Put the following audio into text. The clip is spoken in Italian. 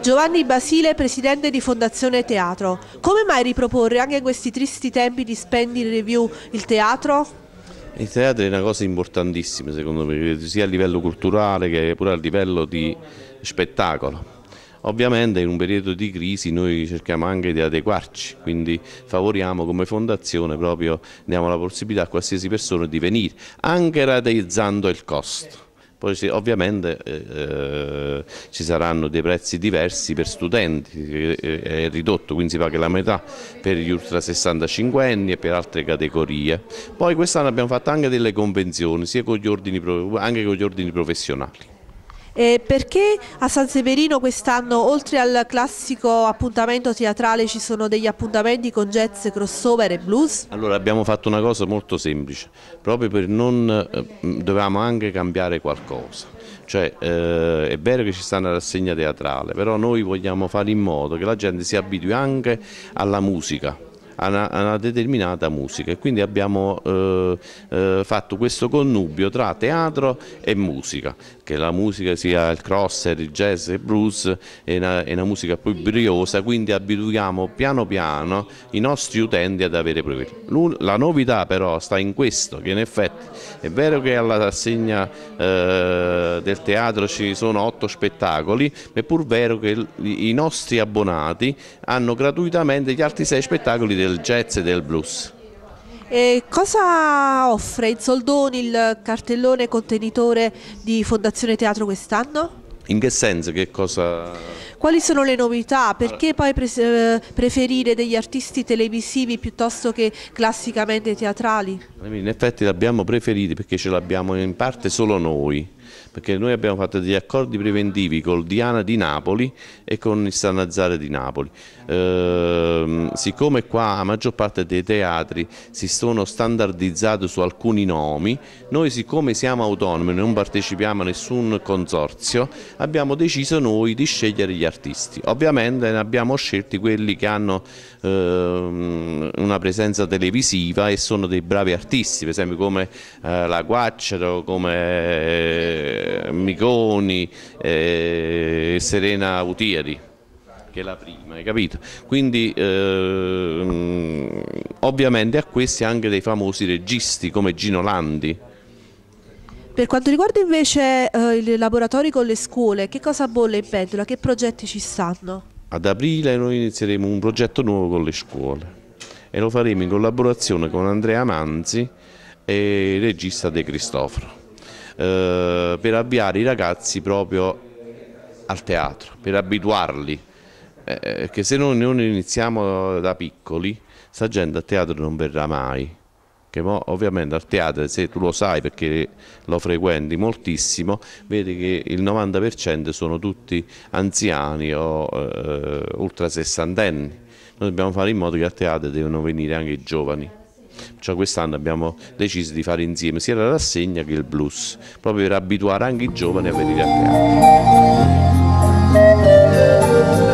Giovanni Basile, presidente di Fondazione Teatro. Come mai riproporre anche in questi tristi tempi di spending review il teatro? Il teatro è una cosa importantissima secondo me, sia a livello culturale che pure a livello di spettacolo. Ovviamente in un periodo di crisi noi cerchiamo anche di adeguarci, quindi favoriamo come fondazione proprio, diamo la possibilità a qualsiasi persona di venire, anche rateizzando il costo. Poi ovviamente eh, eh, ci saranno dei prezzi diversi per studenti, eh, è ridotto, quindi si paga la metà per gli ultra 65 anni e per altre categorie. Poi quest'anno abbiamo fatto anche delle convenzioni, sia con gli ordini, anche con gli ordini professionali. Eh, perché a San Severino quest'anno, oltre al classico appuntamento teatrale, ci sono degli appuntamenti con jazz, crossover e blues? Allora abbiamo fatto una cosa molto semplice, proprio per non... Eh, mm, dovevamo anche cambiare qualcosa. Cioè, eh, è vero che ci sta una rassegna teatrale, però noi vogliamo fare in modo che la gente si abitui anche alla musica a una, a una determinata musica e quindi abbiamo eh, eh, fatto questo connubio tra teatro e musica, che la musica sia il crosser, il jazz e il blues è una, è una musica poi briosa, quindi abituiamo piano piano i nostri utenti ad avere proprietà. La novità però sta in questo, che in effetti è vero che alla rassegna eh, del teatro ci sono otto spettacoli, ma è pur vero che i nostri abbonati hanno gratuitamente gli altri sei spettacoli del del jazz e del blues. E cosa offre in soldoni il cartellone contenitore di Fondazione Teatro quest'anno? In che senso? Che cosa... Quali sono le novità? Perché poi pre eh, preferire degli artisti televisivi piuttosto che classicamente teatrali? In effetti l'abbiamo preferiti perché ce l'abbiamo in parte solo noi perché noi abbiamo fatto degli accordi preventivi col Diana di Napoli e con il San Lazzare di Napoli. Eh, siccome qua la maggior parte dei teatri si sono standardizzati su alcuni nomi, noi siccome siamo autonomi, non partecipiamo a nessun consorzio, abbiamo deciso noi di scegliere gli artisti. Ovviamente ne abbiamo scelti quelli che hanno eh, una presenza televisiva e sono dei bravi artisti, per esempio come eh, la Guacciaro, come eh, Formiconi, eh, Serena Utieri che è la prima, hai capito? Quindi ehm, ovviamente a questi anche dei famosi registi come Gino Landi. Per quanto riguarda invece eh, i laboratori con le scuole, che cosa bolle in pentola? Che progetti ci stanno? Ad aprile noi inizieremo un progetto nuovo con le scuole e lo faremo in collaborazione con Andrea Manzi e il regista De Cristoforo. Eh, per avviare i ragazzi proprio al teatro, per abituarli, eh, perché eh, se non, non iniziamo da piccoli, sta gente al teatro non verrà mai che ovviamente al teatro se tu lo sai perché lo frequenti moltissimo vedi che il 90% sono tutti anziani o eh, ultra sessantenni noi dobbiamo fare in modo che al teatro devono venire anche i giovani cioè quest'anno abbiamo deciso di fare insieme sia la rassegna che il blues, proprio per abituare anche i giovani a venire a teatro.